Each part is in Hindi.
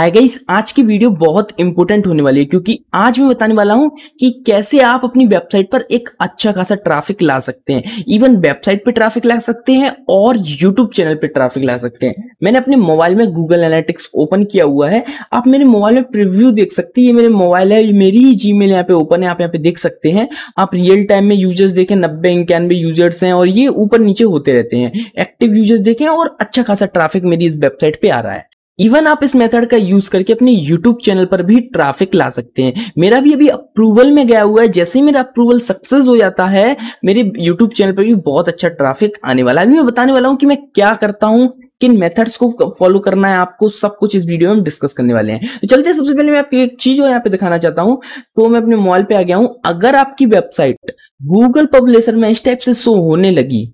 हाय इस आज की वीडियो बहुत इंपॉर्टेंट होने वाली है क्योंकि आज मैं बताने वाला हूं कि कैसे आप अपनी वेबसाइट पर एक अच्छा खासा ट्रैफिक ला सकते हैं इवन वेबसाइट पे ट्रैफिक ला सकते हैं और यूट्यूब चैनल पे ट्रैफिक ला सकते हैं मैंने अपने मोबाइल में गूगल एनालिटिक्स ओपन किया हुआ है आप मेरे मोबाइल में प्रिव्यू देख सकते हैं ये मेरे मोबाइल है मेरी ही जी मेल यहाँ पे ओपन है आप यहाँ पे देख सकते हैं आप रियल टाइम में यूजर्स देखें नब्बे इक्यानवे यूजर्स हैं और ये ऊपर नीचे होते रहते हैं एक्टिव यूजर्स देखें और अच्छा खासा ट्राफिक मेरी इस वेबसाइट पे आ रहा है इवन आप इस मेथड का यूज करके अपने यूट्यूब चैनल पर भी ट्रैफिक ला सकते हैं मेरा भी अभी अप्रूवल में गया हुआ है जैसे ही मेरा अप्रूवल सक्सेस हो जाता है मेरे यूट्यूब चैनल पर भी बहुत अच्छा ट्रैफिक आने वाला है अभी मैं बताने वाला हूं कि मैं क्या करता हूं किन मेथड्स को फॉलो करना है आपको सब कुछ इस वीडियो में डिस्कस करने वाले हैं तो चलते हैं सबसे पहले मैं आपको एक चीज और यहाँ पे दिखाना चाहता हूँ तो मैं अपने मोबाइल पे आ गया हूँ अगर आपकी वेबसाइट गूगल पब्लिशर में इस टाइप से शो होने लगी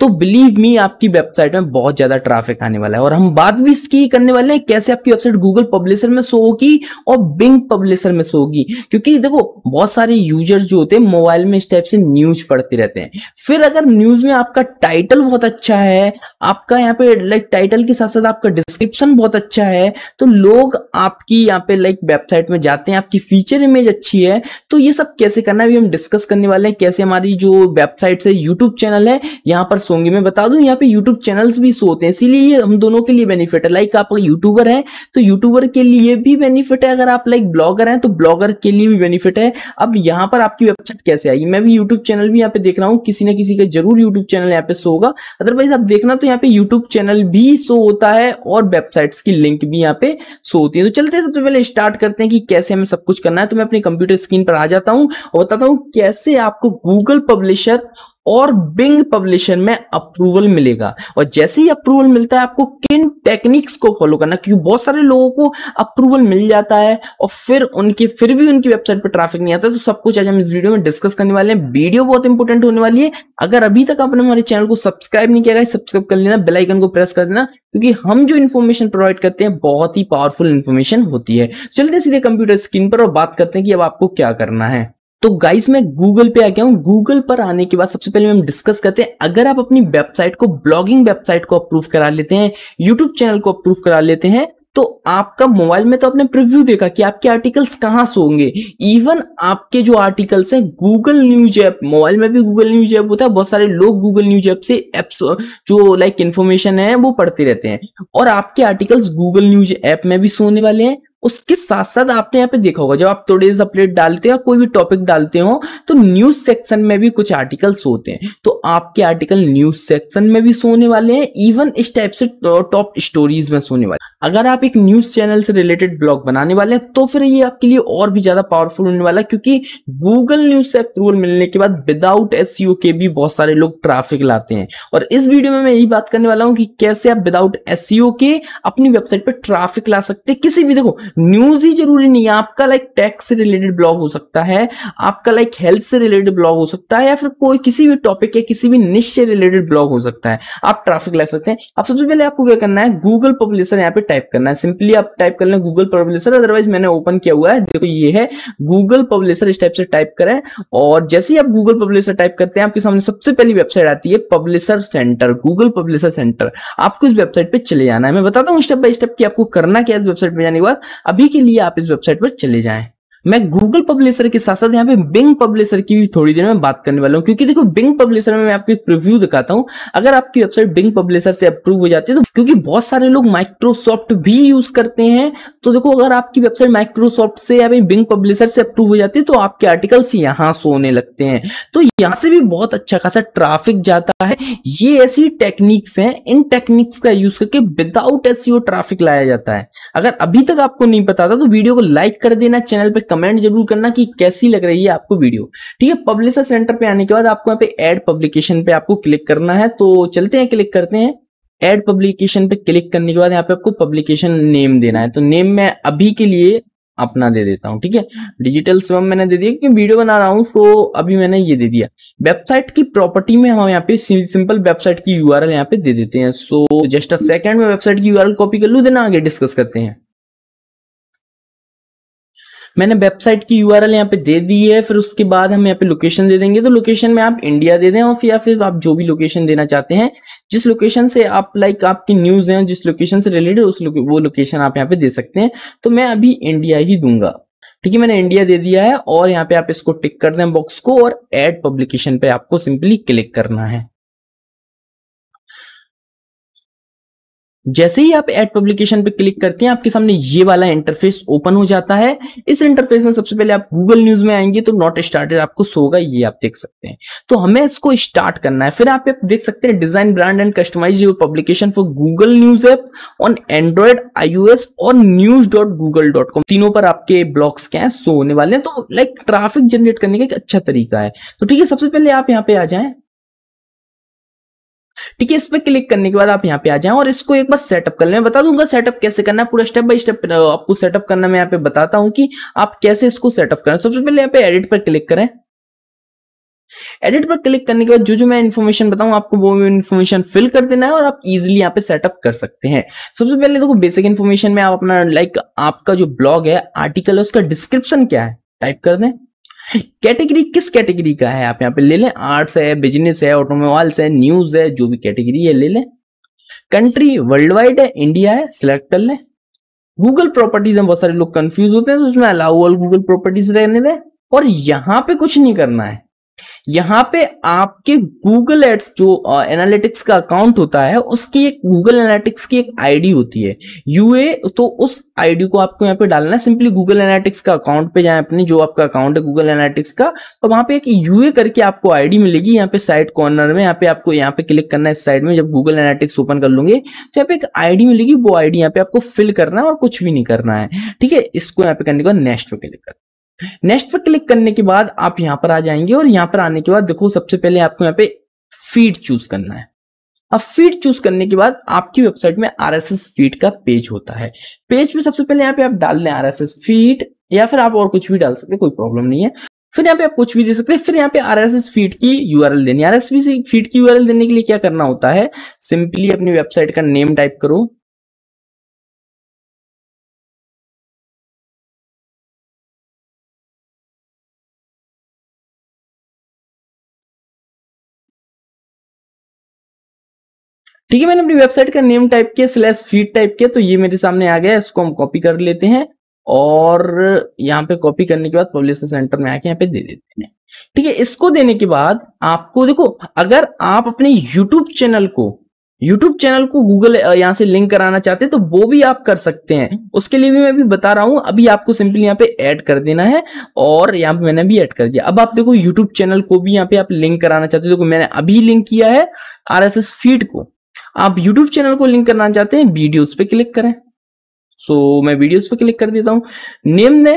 तो बिलीव मी आपकी वेबसाइट में बहुत ज्यादा ट्रैफिक आने वाला है और हम बात भी इसकी करने वाले हैं कैसे आपकी वेबसाइट गूगल पब्लिशर में शो होगी और बिंग पब्लिशर में शो होगी क्योंकि देखो बहुत सारे यूजर्स जो होते हैं मोबाइल में इस टाइप से न्यूज पढ़ते रहते हैं फिर अगर न्यूज में आपका टाइटल बहुत अच्छा है आपका यहाँ पे लाइक टाइटल के साथ साथ आपका डिस्क्रिप्शन बहुत अच्छा है तो लोग आपकी यहाँ पे लाइक वेबसाइट में जाते हैं आपकी फीचर इमेज अच्छी है तो ये सब कैसे करना है अभी हम डिस्कस करने वाले हैं कैसे हमारी जो वेबसाइट है यूट्यूब चैनल है यहाँ पर व्यूअर्स होंगे मैं बता दूं यहाँ पे यूट्यूब चैनल्स भी शो होते हैं इसीलिए ये हम दोनों के लिए बेनिफिट है लाइक आप यूट्यूबर है तो यूट्यूबर के लिए भी बेनिफिट है अगर आप लाइक ब्लॉगर हैं तो ब्लॉगर के लिए भी बेनिफिट है अब यहाँ पर आपकी वेबसाइट कैसे आएगी मैं भी यूट्यूब चैनल भी यहाँ पे देख रहा हूँ किसी ना किसी का जरूर यूट्यूब चैनल यहाँ पे शो होगा अदरवाइज आप देखना तो यहाँ पे यूट्यूब चैनल भी शो होता है और वेबसाइट्स की लिंक भी यहाँ पे शो होती है तो चलते सबसे पहले स्टार्ट करते हैं कि कैसे हमें सब कुछ करना है तो मैं अपने कंप्यूटर स्क्रीन पर आ जाता हूँ और बताता हूँ कैसे आपको गूगल पब्लिशर और बिंग पब्लिशर में अप्रूवल मिलेगा और जैसे ही अप्रूवल मिलता है आपको किन टेक्निक्स को फॉलो करना क्योंकि बहुत सारे लोगों को अप्रूवल मिल जाता है और फिर उनकी फिर भी उनकी वेबसाइट पर ट्रैफिक नहीं आता तो सब कुछ आज हम इस वीडियो में डिस्कस करने वाले हैं वीडियो बहुत इंपॉर्टेंट होने वाली है अगर अभी तक आपने हमारे चैनल को सब्सक्राइब नहीं किया गया सब्सक्राइब कर लेना बेलाइकन को प्रेस कर देना क्योंकि हम जो इन्फॉर्मेशन प्रोवाइड करते हैं बहुत ही पावरफुल इन्फॉर्मेशन होती है चलते सीधे कंप्यूटर स्क्रीन पर और बात करते हैं कि अब आपको क्या करना है तो गाइस मैं गूगल पे आ गया हूँ गूगल पर आने के बाद सबसे पहले हम डिस्कस करते हैं अगर आप अपनी वेबसाइट को ब्लॉगिंग वेबसाइट को अप्रूव करा लेते हैं यूट्यूब चैनल को अप्रूव करा लेते हैं तो आपका मोबाइल में तो आपने प्रिव्यू देखा कि आपके आर्टिकल्स कहां से होंगे इवन आपके जो आर्टिकल्स हैं गूगल न्यूज ऐप मोबाइल में भी गूगल न्यूज ऐप होता है बहुत सारे लोग गूगल न्यूज ऐप से एप्स जो लाइक इन्फॉर्मेशन है वो पढ़ते रहते हैं और आपके आर्टिकल्स गूगल न्यूज ऐप में भी सोने वाले हैं उसके साथ साथ आपने यहाँ पे देखा होगा जब आप टुडेज अपडेट डालते हो या कोई भी टॉपिक डालते हो तो न्यूज सेक्शन में भी कुछ आर्टिकल्स होते हैं तो आपके आर्टिकल न्यूज सेक्शन में भी सोने वाले हैं इवन इस टाइप से टॉप स्टोरीज में सोने वाले अगर आप एक न्यूज चैनल से रिलेटेड ब्लॉग बनाने वाले हैं तो फिर ये आपके लिए और भी ज्यादा पावरफुल होने वाला है क्योंकि गूगल न्यूज से अप्रूवल मिलने के बाद विदाउट एस e के भी बहुत सारे लोग ट्रैफिक लाते हैं और इस वीडियो में मैं यही बात करने वाला हूं कि कैसे आप विदाउट एस e के अपनी वेबसाइट पर ट्राफिक ला सकते हैं किसी भी देखो न्यूज ही जरूरी नहीं है आपका लाइक टैक्स से रिलेटेड ब्लॉग हो सकता है आपका लाइक हेल्थ से रिलेटेड ब्लॉग हो सकता है या फिर कोई किसी भी टॉपिक या किसी भी निश से रिलेटेड ब्लॉग हो सकता है आप ट्राफिक ला सकते हैं आप सबसे पहले आपको क्या करना है गूगल पब्लिशर यहाँ पे टाइप करना है सिंपली आप टाइप कर लें गूगल पब्लिशर अदरवाइज मैंने ओपन किया हुआ है देखो ये है गूगल पब्लिशर इस टाइप से टाइप करें और जैसे ही आप गूगल पब्लिशर टाइप करते हैं आपके सामने सबसे पहली वेबसाइट आती है publisher center Google publisher center आपको इस वेबसाइट पर चले जाना है मैं बताता हूँ स्टेप बाय स्टेप की आपको करना क्या है इस वेबसाइट पर जाने के बाद अभी के लिए आप इस वेबसाइट पर चले जाएं मैं गूगल पब्लिशर के साथ साथ यहाँ पे बिंग पब्लिशर की भी थोड़ी देर में बात करने वाला हूँ क्योंकि देखो बिंग पब्लिशर में मैं आपको एक प्रिव्यू दिखाता हूँ अगर आपकी वेबसाइट बिंग पब्लिशर से अप्रूव हो जाती है तो क्योंकि बहुत सारे लोग माइक्रोसॉफ्ट भी यूज करते हैं तो देखो अगर आपकी वेबसाइट माइक्रोसॉफ्ट से या बिंग पब्लिशर से अप्रूव हो जाती है तो आपके आर्टिकल्स यहाँ शो होने लगते हैं तो यहाँ से भी बहुत अच्छा खासा ट्राफिक जाता है ये ऐसी टेक्निक्स हैं इन टेक्निक्स का यूज करके विदाउट एसईओ ट्राफिक लाया जाता है अगर अभी तक आपको नहीं पता था तो वीडियो को लाइक कर देना चैनल पर कमेंट जरूर करना कि कैसी लग रही है आपको वीडियो ठीक है पब्लिशर सेंटर पे आने के बाद आपको यहाँ पे एड पब्लिकेशन पे आपको क्लिक करना है तो चलते हैं क्लिक करते हैं एड पब्लिकेशन पे क्लिक करने के बाद यहाँ पे आपको पब्लिकेशन नेम देना है तो नेम मैं अभी के लिए अपना दे देता हूँ ठीक है डिजिटल स्वम मैंने दे दिया क्योंकि वीडियो बना रहा हूँ सो अभी मैंने ये दे दिया वेबसाइट की प्रॉपर्टी में हम यहाँ पे सिंपल वेबसाइट की यूआरएल आर यहाँ पे दे देते हैं सो जस्ट अ सेकंड में वेबसाइट की यूआरएल कॉपी कर लू देना आगे डिस्कस करते हैं मैंने वेबसाइट की यू आर यहाँ पे दे दी है फिर उसके बाद हम यहाँ पे लोकेशन दे देंगे तो लोकेशन में आप इंडिया दे दें और फिर या फिर आप जो भी लोकेशन देना चाहते हैं जिस लोकेशन से आप लाइक आपकी न्यूज है जिस लोकेशन से रिलेटेड उस वो लोकेशन आप यहाँ पे दे सकते हैं तो मैं अभी इंडिया ही दूंगा ठीक है मैंने इंडिया दे दिया है और यहाँ पे आप इसको टिक कर दें बॉक्स को और एड पब्लिकेशन पे आपको सिंपली क्लिक करना है जैसे ही आप एड पब्लिकेशन पे क्लिक करते हैं आपके सामने ये वाला इंटरफेस ओपन हो जाता है इस इंटरफेस में सबसे पहले आप गूगल न्यूज में आएंगे तो नॉट स्टार्टेड आपको सो होगा ये आप देख सकते हैं तो हमें इसको स्टार्ट करना है फिर आप देख सकते हैं design brand and customise your publication for Google news app on Android iOS news dot Google dot com तीनों पर आपके ब्लॉग्स क्या है सो होने वाले हैं तो लाइक ट्राफिक जनरेट करने का एक अच्छा तरीका है तो ठीक है सबसे पहले आप यहाँ पे आ जाए ठीक है इस पर क्लिक करने के बाद आप यहाँ पे आ जाएं और इसको एक बार सेटअप कर लें बता दूंगा सेटअप कैसे करना है पूरा स्टेप बाय स्टेप आपको सेटअप करना मैं यहाँ पे बताता हूँ कि आप कैसे इसको सेटअप करें सबसे पहले यहाँ पे एडिट पर क्लिक करें एडिट पर क्लिक करने के बाद जो जो मैं इन्फॉर्मेशन बताऊं आपको वो इन्फॉर्मेशन फिल कर देना है और आप इजीली यहाँ पे सेटअप कर सकते हैं सबसे पहले देखो बेसिक इन्फॉर्मेशन में आप अपना लाइक आपका जो ब्लॉग है आर्टिकल है उसका डिस्क्रिप्शन क्या है टाइप कर दें कैटेगरी किस कैटेगरी का है आप यहाँ पे ले लें आर्ट्स है बिजनेस है ऑटोमोबाइल्स है न्यूज है जो भी कैटेगरी है ले लें कंट्री वर्ल्ड वाइड है इंडिया है सिलेक्ट कर लें गूगल प्रॉपर्टीज में बहुत सारे लोग कंफ्यूज होते हैं तो उसमें अलाउ ऑल गूगल प्रॉपर्टीज रहने दें और यहाँ पे कुछ नहीं करना है यहाँ पे आपके गूगल एड्स जो एनालिटिक्स का अकाउंट होता है उसकी एक गूगल एनालिटिक्स की एक आईडी होती है यूए तो उस आईडी को आपको यहाँ पे डालना है सिंपली गूगल एनालिटिक्स का अकाउंट पे जाए अपने जो आपका अकाउंट है गूगल एनालिटिक्स का तो वहां पे एक यूए करके आपको आईडी मिलेगी यहाँ पे साइड कॉर्नर में यहाँ पे आपको यहाँ पे क्लिक करना है इस साइड में जब गूगल एनालिटिक्स ओपन कर लूंगे तो यहाँ पे एक आईडी मिलेगी वो आईडी यहाँ पे आपको फिल करना है और कुछ भी नहीं करना है ठीक है इसको यहाँ पे करने के बाद नेक्स्ट पे क्लिक करना नेक्स्ट पर क्लिक करने के बाद आप यहां पर आ जाएंगे और यहां पर आने के बाद देखो सबसे पहले आपको यहां पे फीड चूज करना है अब फीड चूज करने के बाद आपकी वेबसाइट में आरएसएस फीड का पेज होता है पेज पे सबसे पहले यहाँ पे आप डाल लें आरएसएस फीड या फिर आप और कुछ भी डाल सकते कोई प्रॉब्लम नहीं है फिर यहाँ पे आप कुछ भी दे सकते हैं फिर यहाँ पे आरएसएस फीड की यू आर एल देनी आरएसएस फीड की एल देने के लिए क्या करना होता है सिंपली अपनी वेबसाइट का नेम टाइप करो ठीक है मैंने अपनी वेबसाइट का नेम टाइप किया स्लैश फीड टाइप किया तो ये मेरे सामने आ गया इसको हम कॉपी कर लेते हैं और यहाँ पे कॉपी करने के बाद पब्लिस सेंटर में आके यहाँ पे दे देते हैं ठीक है इसको देने के बाद आपको देखो अगर आप अपने यूट्यूब चैनल को यूट्यूब चैनल को गूगल यहाँ से लिंक कराना चाहते हैं तो वो भी आप कर सकते हैं उसके लिए भी मैं अभी बता रहा हूं अभी आपको सिंपली यहाँ पे ऐड कर देना है और यहाँ पे मैंने भी ऐड कर दिया अब आप देखो यूट्यूब चैनल को भी यहाँ पे आप लिंक कराना चाहते हो देखो मैंने अभी लिंक किया है एस फीड को आप यूट्यूब चैनल को लिंक करना चाहते हैं वीडियोस पे क्लिक करें सो so, मैं वीडियोस पे क्लिक कर देता हूँ नेम ने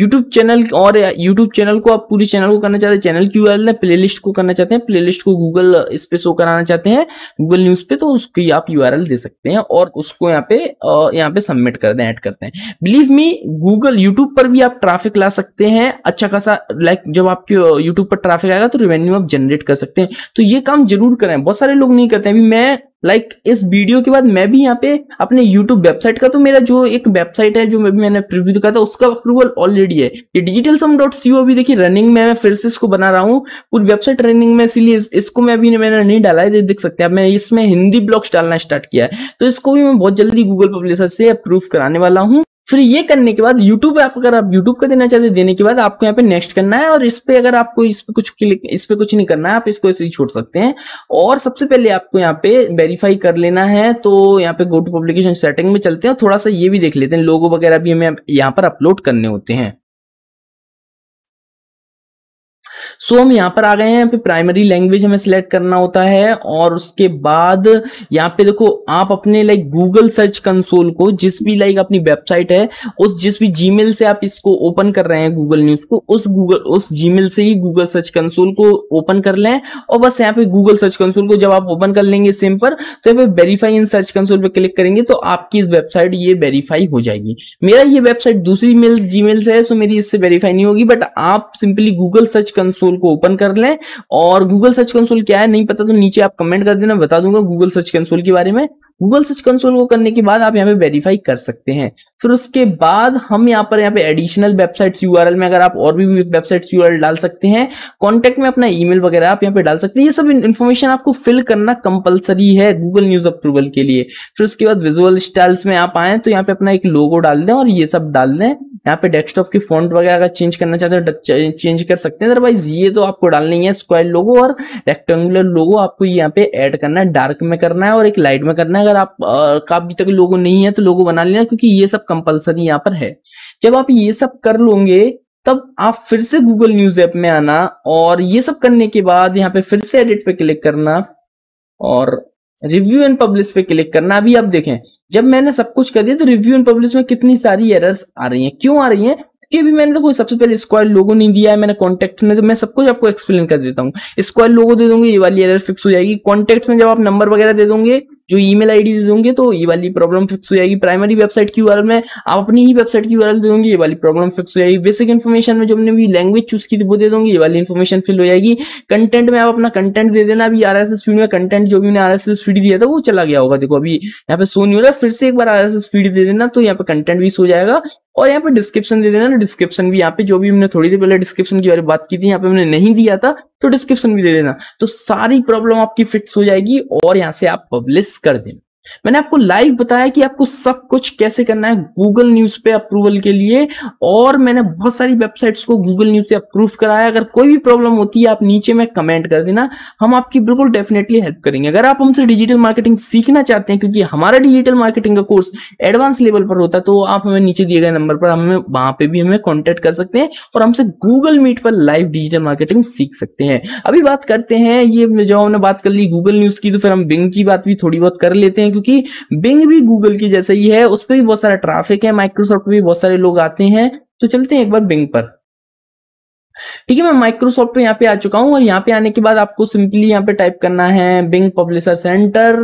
यूट्यूब चैनल और यूट्यूब चैनल को आप पूरी चैनल को करना चाहते हैं चैनल की यूआरएल ने प्ले को करना चाहते हैं प्ले को गूगल इस पे शो कराना चाहते हैं गूगल न्यूज पे तो उसकी आप यूआरएल दे सकते हैं और उसको यहाँ पे यहाँ पे सबमिट कर दें ऐड करते हैं बिलीव मी गूगल यूट्यूब पर भी आप ट्राफिक ला सकते हैं अच्छा खासा लाइक जब आपके यूट्यूब पर ट्राफिक आएगा तो रेवेन्यू आप जनरेट कर सकते हैं तो ये काम जरूर करें बहुत सारे लोग नहीं करते अभी मैं लाइक like, इस वीडियो के बाद मैं भी यहाँ पे अपने यूट्यूब वेबसाइट का तो मेरा जो एक वेबसाइट है जो मैं भी मैंने प्रिव्यू दिखा था उसका अप्रूवल ऑलरेडी है ये डिजिटल सम डॉट सी अभी देखिए रनिंग में मैं फिर से इसको बना रहा हूँ पूरी वेबसाइट रनिंग में इसीलिए इस, इसको मैं अभी मैंने नहीं डाला है देख सकते हैं मैं इसमें हिंदी ब्लॉग्स डालना स्टार्ट किया है तो इसको भी मैं बहुत जल्दी गूगल पब्लिसर से अप्रूव कराने वाला हूँ फिर ये करने के बाद यूट्यूब आप अगर आप यूट्यूब का देना चाहते हैं देने के बाद आपको यहाँ पे नेक्स्ट करना है और इस पे अगर आपको इस पे कुछ क्लिक इस पे कुछ नहीं करना है आप इसको ऐसे ही छोड़ सकते हैं और सबसे पहले आपको यहाँ पे वेरीफाई कर लेना है तो यहाँ पे गो टू पब्लिकेशन सेटिंग में चलते हैं थोड़ा सा ये भी देख लेते हैं लोगो वगैरह भी हमें यहाँ पर अपलोड करने होते हैं सो हम यहाँ पर आ गए हैं यहाँ पे प्राइमरी लैंग्वेज हमें सिलेक्ट करना होता है और उसके बाद यहाँ पे देखो आप अपने लाइक गूगल सर्च कंसोल को जिस भी लाइक अपनी वेबसाइट है उस जिस भी जीमेल से आप इसको ओपन कर रहे हैं गूगल न्यूज को उस गूगल उस जीमेल से ही गूगल सर्च कंसोल को ओपन कर लें और बस यहाँ पे गूगल सर्च कंसोल को जब आप ओपन कर लेंगे सिम पर तो यहाँ पे वेरीफाई इन सर्च कंसोल पे क्लिक करेंगे तो आपकी इस वेबसाइट ये वेरीफाई हो जाएगी मेरा ये वेबसाइट दूसरी मेल जीमेल से है सो मेरी इससे वेरीफाई नहीं होगी बट आप simply Google search console console को ओपन कर लें और गूगल सर्च कंसोल क्या है नहीं पता तो नीचे आप कमेंट कर देना बता दूंगा गूगल सर्च कंसोल के बारे में गूगल सर्च कंसोल को करने के बाद आप यहाँ पे वेरीफाई कर सकते हैं फिर उसके बाद हम यहाँ पर यहाँ पे एडिशनल वेबसाइट्स यूआरएल में अगर आप और भी वेबसाइट्स यूआरएल डाल सकते हैं कॉन्टेक्ट में अपना ईमेल वगैरह आप यहाँ पे डाल सकते हैं ये सब इन्फॉर्मेशन आपको फिल करना कंपलसरी है गूगल न्यूज अप्रूवल के लिए फिर उसके बाद विजुअल स्टाइल्स में आप आए तो यहाँ पे अपना एक लोगो डाल दें और ये सब डाल दें यहाँ पे डेस्कटॉप की फॉन्ट वगैरह अगर चेंज करना चाहते हो चेंज कर सकते हैं अदरवाइज ये तो आपको डालना है स्क्वायर लोगो और रेक्टेंगुलर लोगो आपको यहाँ पे ऐड करना है डार्क में करना है और एक लाइट में करना है अगर आप का अभी तक लोगो नहीं है तो लोगो बना लेना क्योंकि ये सब कंपल्सरी यहाँ पर है जब आप ये सब कर लोगे तब आप फिर से गूगल न्यूज ऐप में आना और ये सब करने के बाद यहाँ पे फिर से एडिट पे क्लिक करना और रिव्यू एंड पब्लिश पे क्लिक करना अभी आप देखें जब मैंने सब कुछ कर दिया तो रिव्यू एंड पब्लिश में कितनी सारी एरर्स आ रही हैं क्यों आ रही हैं कि अभी मैंने तो कोई सबसे पहले स्क्वायर लोगो नहीं दिया है मैंने कॉन्टेक्ट में तो मैं सब कुछ आपको एक्सप्लेन कर देता हूँ स्क्वायर लोगो दे दूंगी ये वाली एरर फिक्स हो जाएगी कॉन्टेक्ट में जब आप नंबर वगैरह दे दूंगे जो ईमेल आईडी दे दोगे तो ये वाली प्रॉब्लम फिक्स हो जाएगी प्राइमरी वेबसाइट की यूआरएल में आप अपनी ही वेबसाइट की यूआरएल दोगे ये वाली प्रॉब्लम फिक्स हो जाएगी बेसिक इन्फॉर्मेशन में जो हमने भी लैंग्वेज चूज की वो दे दोगे ये वाली इन्फॉर्मेशन फिल हो जाएगी कंटेंट में आप अपना कंटेंट दे देना अभी आर एस फीड में कंटेंट जो भी आर एस फीड दिया था वो चला गया होगा देखो अभी यहाँ पे सो नहीं हो रहा फिर से एक बार आर एस फीड दे देना तो यहाँ पे कंटेंट भी सो जाएगा और यहाँ पे डिस्क्रिप्शन दे देना डिस्क्रिप्शन भी यहाँ पे जो भी हमने थोड़ी देर पहले डिस्क्रिप्शन के बारे में बात की थी यहाँ पे हमने नहीं दिया था तो डिस्क्रिप्शन भी दे देना तो सारी प्रॉब्लम आपकी फिक्स हो जाएगी और यहाँ से आप पब्लिश कर देना मैंने आपको लाइव बताया कि आपको सब कुछ कैसे करना है गूगल न्यूज पे अप्रूवल के लिए और मैंने बहुत सारी वेबसाइट्स को गूगल न्यूज से अप्रूव कराया अगर कोई भी प्रॉब्लम होती है आप नीचे में कमेंट कर देना हम आपकी बिल्कुल डेफिनेटली हेल्प करेंगे अगर आप हमसे डिजिटल मार्केटिंग सीखना चाहते हैं क्योंकि हमारा डिजिटल मार्केटिंग का कोर्स एडवांस लेवल पर होता है तो आप हमें नीचे दिए गए नंबर पर हमें वहां पर भी हमें कॉन्टेक्ट कर सकते हैं और हमसे गूगल मीट पर लाइव डिजिटल मार्केटिंग सीख सकते हैं अभी बात करते हैं ये जो हमने बात कर ली गूगल न्यूज की तो फिर हम बिंग की बात भी थोड़ी बहुत कर लेते हैं क्योंकि बिंग भी गूगल की जैसा ही है उस पर भी बहुत सारा ट्रैफिक है माइक्रोसॉफ्ट भी बहुत सारे लोग आते हैं तो चलते हैं एक बार बिंग पर ठीक है मैं माइक्रोसॉफ्ट पे यहाँ पे आ चुका हूं और यहाँ पे आने के बाद आपको सिंपली यहाँ पे टाइप करना है Bing publisher center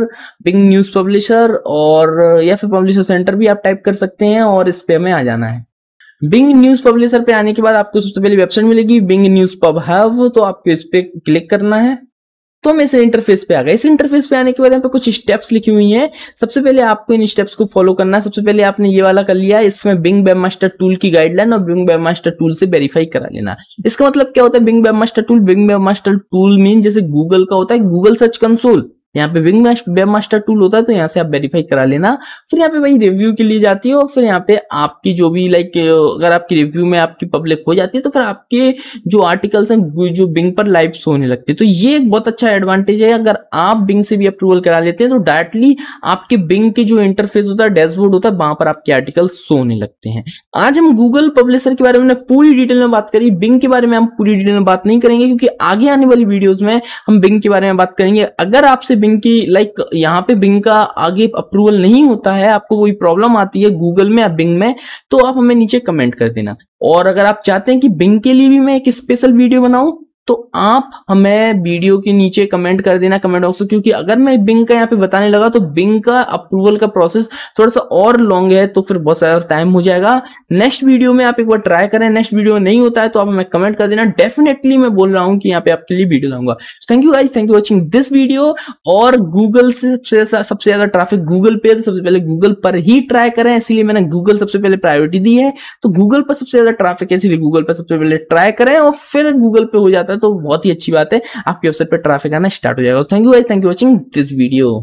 Bing news publisher और या फिर पब्लिशर सेंटर भी आप टाइप कर सकते हैं और इस पे हमें आ जाना है बिंग न्यूज पब्लिशर पे आने के बाद आपको सबसे पहले वेबसाइट मिलेगी बिंग न्यूज पब हैव तो आपको इस पे क्लिक करना है तो हम इस इंटरफेस पे आ गए इस इंटरफेस पे आने के बाद यहाँ पे कुछ स्टेप्स लिखी हुई हैं सबसे पहले आपको इन स्टेप्स को फॉलो करना है सबसे पहले आपने ये वाला कर लिया इसमें बिंग वेब मास्टर टूल की गाइडलाइन और बिंग वेब मास्टर टूल से वेरीफाई करा लेना इसका मतलब क्या होता है Bing webmaster tool Bing webmaster tool mean जैसे गूगल का होता है गूगल सर्च कंसोल यहाँ पे विंग वेब मास्टर टूल होता है तो यहाँ से आप वेरीफाई करा लेना फिर यहाँ पे भाई रिव्यू के लिए जाती है और फिर यहाँ पे आपकी जो भी लाइक अगर आपकी रिव्यू में आपकी पब्लिक हो जाती है तो फिर आपके जो आर्टिकल्स हैं जो बिंग पर लाइव होने लगते हैं तो ये एक बहुत अच्छा एडवांटेज है अगर आप बिंग से भी अप्रूवल करा लेते हैं तो डायरेक्टली आपके बिंग के जो इंटरफेस होता है डैशबोर्ड होता है वहां पर आपके आर्टिकल शो होने लगते हैं आज हम गूगल पब्लिशर के बारे में पूरी डिटेल में बात करी बिंग के बारे में हम पूरी डिटेल में बात नहीं करेंगे क्योंकि आगे आने वाली वीडियोज में हम बिंग के बारे में बात करेंगे अगर आपसे बिंग की लाइक यहाँ पे बिंग का आगे अप्रूवल नहीं होता है आपको कोई प्रॉब्लम आती है गूगल में या बिंग में तो आप हमें नीचे कमेंट कर देना और अगर आप चाहते हैं कि बिंग के लिए भी मैं एक स्पेशल वीडियो बनाऊं तो आप हमें वीडियो के नीचे कमेंट कर देना कमेंट बॉक्स क्योंकि अगर मैं बिंग का यहाँ पे बताने लगा तो बिंग का अप्रूवल का प्रोसेस थोड़ा सा और लॉन्ग है तो फिर बहुत सारा टाइम हो जाएगा नेक्स्ट वीडियो में आप एक बार ट्राई करें नेक्स्ट वीडियो नहीं होता है तो आप हमें कमेंट कर देना डेफिनेटली मैं बोल रहा हूँ कि यहाँ पे आपके लिए वीडियो लाऊंगा thank you guys thank you watching this video और गूगल से सबसे ज्यादा ट्राफिक गूगल पे तो सबसे पहले गूगल पर ही ट्राई करें इसलिए मैंने गूगल सबसे पहले प्रायोरिटी दी है तो गूगल पर सबसे ज्यादा ट्राफिक है इसलिए गूगल पर सबसे पहले ट्राई करें और फिर गूगल पे हो जाता जाता है तो बहुत ही अच्छी बात है आपकी वेबसाइट पर ट्रैफिक आना स्टार्ट हो जाएगा thank you guys thank you watching this video